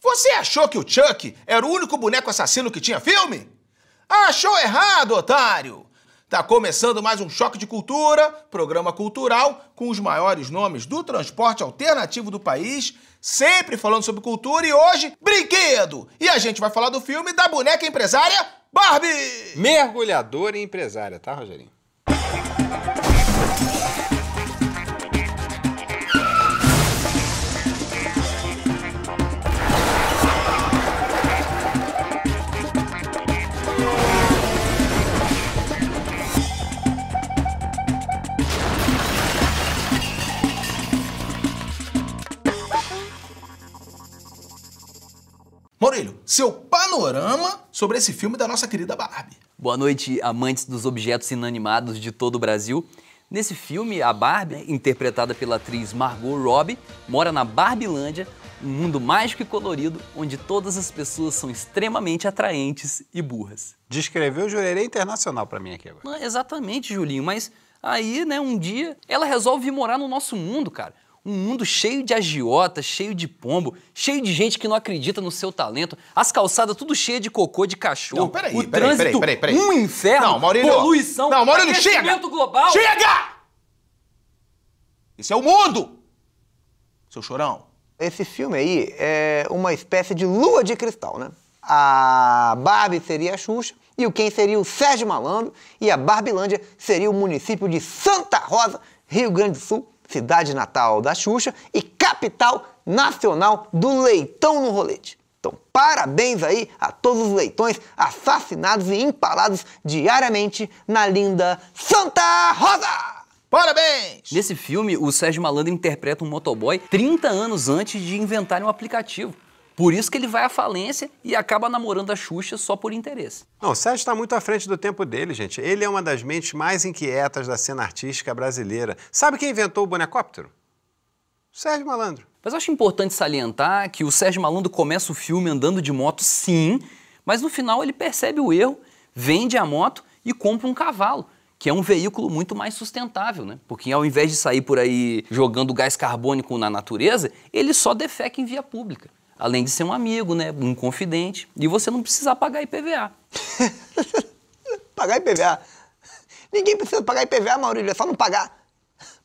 Você achou que o Chuck era o único boneco assassino que tinha filme? Achou errado, otário! Tá começando mais um Choque de Cultura, programa cultural com os maiores nomes do transporte alternativo do país, sempre falando sobre cultura e hoje, brinquedo! E a gente vai falar do filme da boneca empresária Barbie! Mergulhadora e empresária, tá, Rogerinho? Maurílio, seu panorama sobre esse filme da nossa querida Barbie. Boa noite, amantes dos objetos inanimados de todo o Brasil. Nesse filme, a Barbie, interpretada pela atriz Margot Robbie, mora na Barbilândia, um mundo mágico e colorido, onde todas as pessoas são extremamente atraentes e burras. Descreveu o Jurerê Internacional para mim aqui agora. Não, ah, exatamente, Julinho, mas aí, né, um dia, ela resolve vir morar no nosso mundo, cara um mundo cheio de agiota, cheio de pombo, cheio de gente que não acredita no seu talento, as calçadas tudo cheias de cocô de cachorro. Não, peraí, o peraí, trânsito, peraí, peraí, peraí. Um inferno, não, Maurílio, poluição, não, Maurílio, chega! global. Chega! Esse é o mundo! Seu chorão. Esse filme aí é uma espécie de lua de cristal, né? A Barbie seria a Xuxa e o quem seria o Sérgio Malandro e a Barbilândia seria o município de Santa Rosa, Rio Grande do Sul, cidade natal da Xuxa e capital nacional do leitão no rolete. Então, parabéns aí a todos os leitões assassinados e empalados diariamente na linda Santa Rosa! Parabéns! Nesse filme, o Sérgio Malandro interpreta um motoboy 30 anos antes de inventarem um aplicativo. Por isso que ele vai à falência e acaba namorando a Xuxa só por interesse. Não, o Sérgio está muito à frente do tempo dele, gente. Ele é uma das mentes mais inquietas da cena artística brasileira. Sabe quem inventou o bonecóptero? Sérgio Malandro. Mas eu acho importante salientar que o Sérgio Malandro começa o filme andando de moto, sim, mas no final ele percebe o erro, vende a moto e compra um cavalo que é um veículo muito mais sustentável, né? Porque ao invés de sair por aí jogando gás carbônico na natureza, ele só defeca em via pública. Além de ser um amigo, né? Um confidente. E você não precisa pagar IPVA. pagar IPVA? Ninguém precisa pagar IPVA, Maurílio, é só não pagar.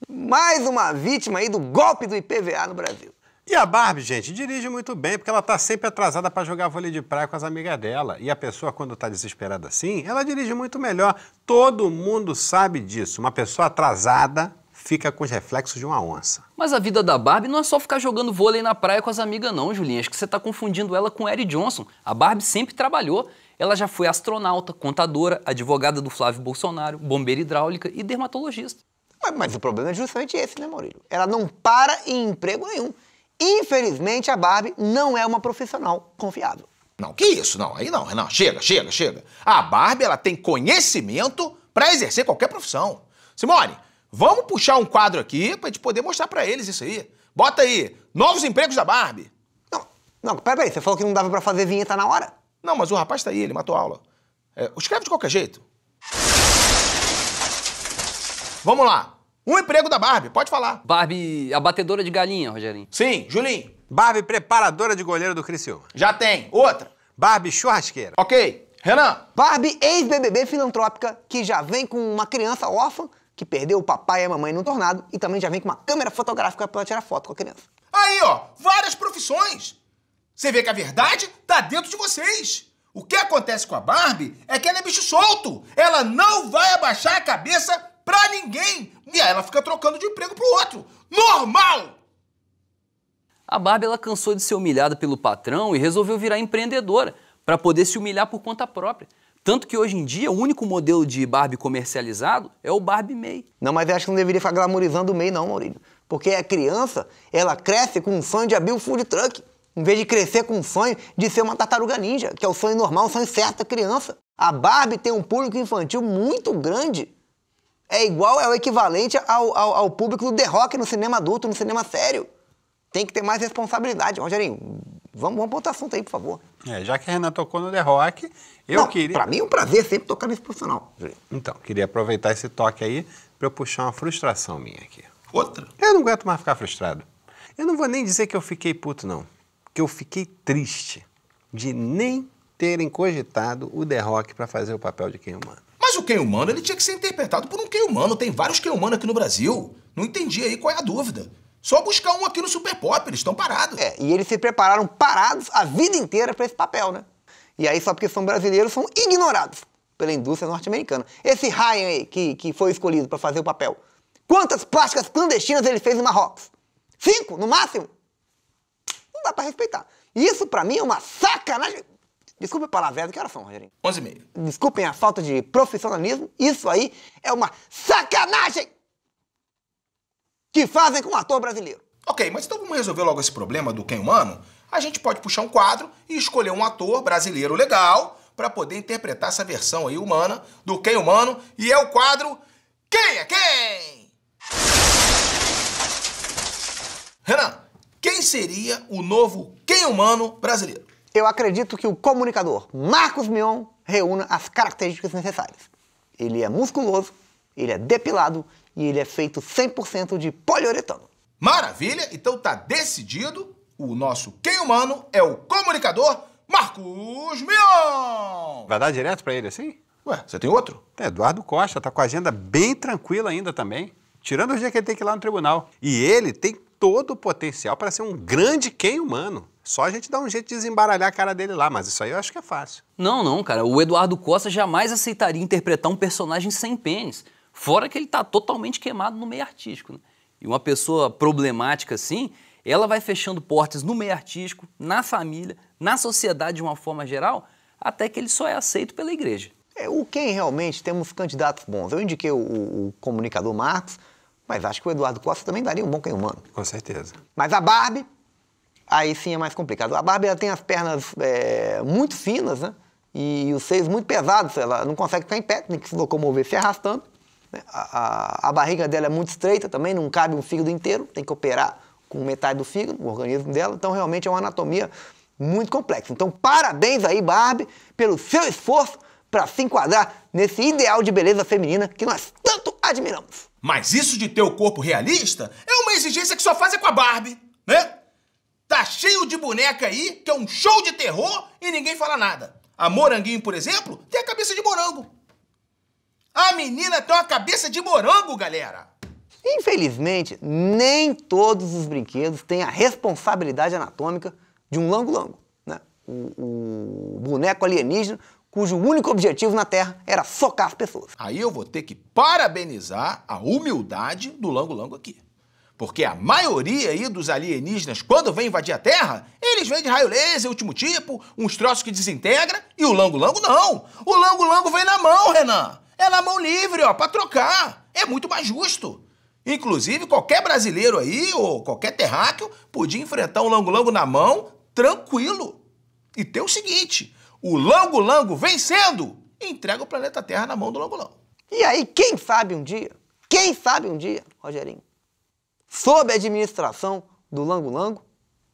Mais uma vítima aí do golpe do IPVA no Brasil. E a Barbie, gente, dirige muito bem, porque ela tá sempre atrasada para jogar vôlei de praia com as amigas dela. E a pessoa, quando tá desesperada assim, ela dirige muito melhor. Todo mundo sabe disso. Uma pessoa atrasada fica com os reflexos de uma onça. Mas a vida da Barbie não é só ficar jogando vôlei na praia com as amigas não, Julinha. Acho que você está confundindo ela com Eric Johnson. A Barbie sempre trabalhou. Ela já foi astronauta, contadora, advogada do Flávio Bolsonaro, bombeira hidráulica e dermatologista. Mas, mas o problema é justamente esse, né, Maurílio? Ela não para em emprego nenhum. Infelizmente, a Barbie não é uma profissional confiável. Não, que isso? Não, aí não, Renan. Chega, chega, chega. A Barbie, ela tem conhecimento para exercer qualquer profissão. Simone, Vamos puxar um quadro aqui pra gente poder mostrar para eles isso aí. Bota aí, novos empregos da Barbie. Não, não, peraí, você falou que não dava para fazer vinheta na hora? Não, mas o rapaz tá aí, ele matou a aula. É, escreve de qualquer jeito. Vamos lá. Um emprego da Barbie, pode falar. Barbie, abatedora de galinha, Rogerinho. Sim, Julinho. Barbie, preparadora de goleiro do Criciúma. Já tem. Outra. Barbie, churrasqueira. Ok. Renan. Barbie, ex-BBB filantrópica, que já vem com uma criança órfã que perdeu o papai e a mamãe num tornado e também já vem com uma câmera fotográfica para tirar foto com a criança. Aí, ó, várias profissões. Você vê que a verdade tá dentro de vocês. O que acontece com a Barbie é que ela é bicho solto. Ela não vai abaixar a cabeça pra ninguém. E aí ela fica trocando de emprego pro outro. Normal! A Barbie ela cansou de ser humilhada pelo patrão e resolveu virar empreendedora para poder se humilhar por conta própria. Tanto que hoje em dia o único modelo de Barbie comercializado é o Barbie MEI. Não, mas eu acho que não deveria ficar glamorizando o MEI não, Maurílio. Porque a criança, ela cresce com um sonho de abrir o food truck. Em vez de crescer com um sonho de ser uma tartaruga ninja, que é o sonho normal, o sonho certo da criança. A Barbie tem um público infantil muito grande. É igual, é o equivalente ao, ao, ao público do The Rock no cinema adulto, no cinema sério. Tem que ter mais responsabilidade. Rogerinho, vamos, vamos para outro assunto aí, por favor. É, já que a Renan tocou no The Rock, eu Não, queria. Para mim é um prazer sempre tocar nesse profissional. Então, queria aproveitar esse toque aí para eu puxar uma frustração minha aqui. Outra? Eu não aguento mais ficar frustrado. Eu não vou nem dizer que eu fiquei puto, não. Que eu fiquei triste de nem terem cogitado o The Rock para fazer o papel de quem humano. Mas o quem humano ele tinha que ser interpretado por um quem humano. Tem vários quem Humanos aqui no Brasil. Não entendi aí qual é a dúvida. Só buscar um aqui no Super Pop, eles estão parados. É, e eles se prepararam parados a vida inteira para esse papel, né? E aí, só porque são brasileiros, são ignorados pela indústria norte-americana. Esse Ryan aí, que, que foi escolhido para fazer o papel, quantas plásticas clandestinas ele fez em Marrocos? Cinco, no máximo? Não dá para respeitar. Isso, para mim, é uma sacanagem. Desculpe a palavra, que é horas são, Rogerinho? Onze e meia. Desculpem a falta de profissionalismo, isso aí é uma sacanagem! que fazem com o ator brasileiro. Ok, mas então vamos resolver logo esse problema do quem humano? A gente pode puxar um quadro e escolher um ator brasileiro legal para poder interpretar essa versão aí humana do quem humano e é o quadro Quem é quem? Renan, quem seria o novo quem humano brasileiro? Eu acredito que o comunicador Marcos Mion reúna as características necessárias. Ele é musculoso, ele é depilado e ele é feito 100% de poliuretano. Maravilha! Então tá decidido. O nosso quem humano é o comunicador Marcos Mion! Vai dar direto para ele assim? Ué, você tem outro? É, Eduardo Costa tá com a agenda bem tranquila ainda também. Tirando o dia que ele tem que ir lá no tribunal. E ele tem todo o potencial para ser um grande quem humano. Só a gente dá um jeito de desembaralhar a cara dele lá, mas isso aí eu acho que é fácil. Não, não, cara. O Eduardo Costa jamais aceitaria interpretar um personagem sem pênis. Fora que ele está totalmente queimado no meio artístico. Né? E uma pessoa problemática assim, ela vai fechando portas no meio artístico, na família, na sociedade de uma forma geral, até que ele só é aceito pela igreja. É, o quem realmente temos candidatos bons. Eu indiquei o, o comunicador Marcos, mas acho que o Eduardo Costa também daria um bom quem humano. Com certeza. Mas a Barbie, aí sim é mais complicado. A Barbie ela tem as pernas é, muito finas, né? E os seios muito pesados, ela não consegue ficar em pé, tem que se locomover se arrastando. Né? A, a, a, barriga dela é muito estreita também, não cabe um fígado inteiro, tem que operar com metade do fígado, o organismo dela. Então, realmente é uma anatomia muito complexa. Então, parabéns aí, Barbie, pelo seu esforço para se enquadrar nesse ideal de beleza feminina que nós tanto admiramos. Mas isso de ter o corpo realista é uma exigência que só fazem com a Barbie, né? Tá cheio de boneca aí, que é um show de terror e ninguém fala nada. A Moranguinho, por exemplo, tem a cabeça de morango. A menina tem uma cabeça de morango, galera! Infelizmente, nem todos os brinquedos têm a responsabilidade anatômica de um lango-lango. Né? O, o boneco alienígena cujo único objetivo na Terra era socar as pessoas. Aí eu vou ter que parabenizar a humildade do lango-lango aqui. Porque a maioria aí dos alienígenas, quando vem invadir a Terra, eles vêm de raio laser, último tipo, uns troços que desintegra, e o lango-lango não. O lango-lango vem na mão, Renan é na mão livre, ó, para trocar. É muito mais justo. Inclusive, qualquer brasileiro aí, ou qualquer terráqueo, podia enfrentar um lango-lango na mão, tranquilo. E ter o seguinte, o lango-lango vencendo, entrega o planeta Terra na mão do lango-lango. E aí, quem sabe um dia, quem sabe um dia, Rogerinho, sob a administração do lango-lango,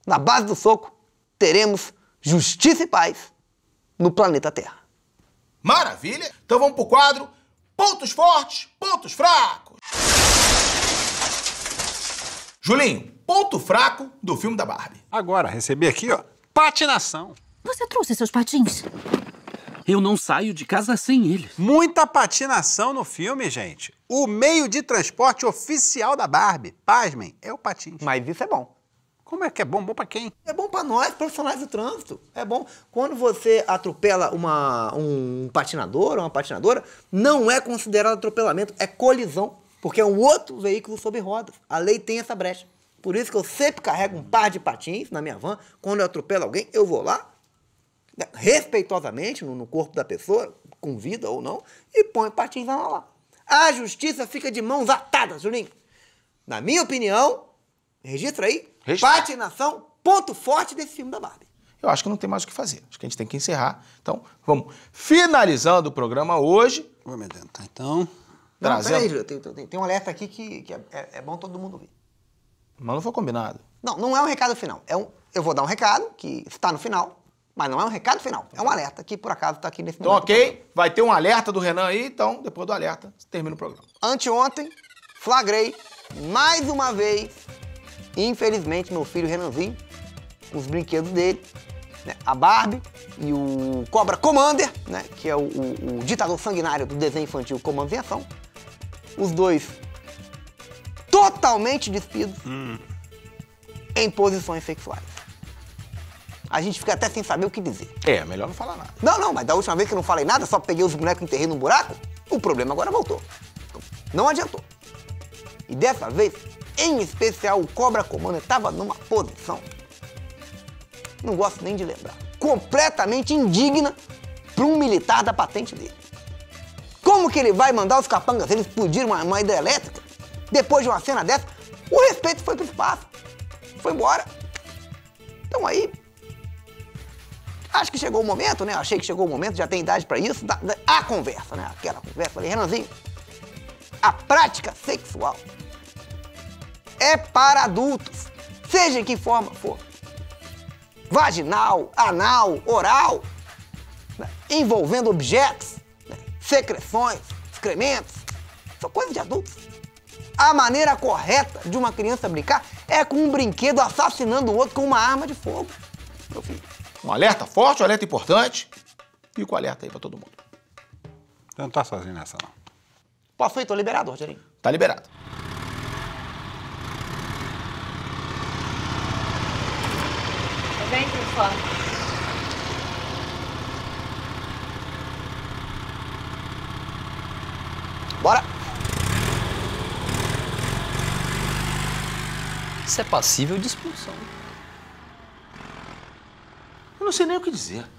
na base do soco, teremos justiça e paz no planeta Terra. Maravilha! Então vamos pro quadro Pontos fortes, pontos fracos. Julinho, ponto fraco do filme da Barbie. Agora, recebi aqui, ó, patinação. Você trouxe seus patins? Eu não saio de casa sem eles. Muita patinação no filme, gente. O meio de transporte oficial da Barbie, pasmem, é o patins. Mas isso é bom. Como é que é bom? Bom para quem? É bom para nós, profissionais do trânsito. É bom. Quando você atropela uma, um patinador ou uma patinadora, não é considerado atropelamento, é colisão, porque é um outro veículo sobre rodas. A lei tem essa brecha. Por isso que eu sempre carrego um par de patins na minha van. Quando eu atropelo alguém, eu vou lá, né, respeitosamente, no, no corpo da pessoa, com vida ou não, e põe patins lá, lá. A justiça fica de mãos atadas, Juninho. Na minha opinião, Registra aí. Registra. Patinação, ponto forte desse filme da Barbie. Eu acho que não tem mais o que fazer. Acho que a gente tem que encerrar. Então, vamos finalizando o programa hoje. Vou me adiantar, então. Não, trazendo... Peraí, tem, tem, um alerta aqui que, que é, é, é bom todo mundo ver. Mas não foi combinado. Não, não é um recado final. É um, eu vou dar um recado que está no final, mas não é um recado final. É um alerta que, por acaso, está aqui nesse então, momento. Então, ok. Vai ter um alerta do Renan aí, então, depois do alerta, termina o programa. Anteontem, flagrei mais uma vez Infelizmente, meu filho Renanzinho, os brinquedos dele, né, a Barbie e o Cobra Commander, né, que é o, o, o ditador sanguinário do desenho infantil Comandos em Ação, os dois totalmente despidos hum. em posições sexuais. A gente fica até sem saber o que dizer. É, melhor não falar nada. Não, não, mas da última vez que eu não falei nada, só peguei os bonecos e enterrei num buraco, o problema agora voltou. Não adiantou. E dessa vez, em especial, o Cobra comando estava numa posição, não gosto nem de lembrar, completamente indigna para um militar da patente dele. Como que ele vai mandar os capangas eles explodir uma, uma hidrelétrica? Depois de uma cena dessa, o respeito foi para o espaço, foi embora. Então aí, acho que chegou o momento, né? Achei que chegou o momento, já tem idade para isso, da, da, a conversa, né? Aquela conversa ali, Renanzinho, a prática sexual é para adultos, seja em que forma for. Vaginal, anal, oral, né? envolvendo objetos, né? secreções, excrementos, são coisas de adultos. A maneira correta de uma criança brincar é com um brinquedo assassinando o outro com uma arma de fogo. Meu filho. Um alerta forte, um alerta importante. E alerta aí pra todo mundo. Você então não tá sozinho nessa, não. Posso ir? Tô liberado, Rogerinho. Tá liberado. Ufa. Bora! Isso é passível de expulsão. Eu não sei nem o que dizer.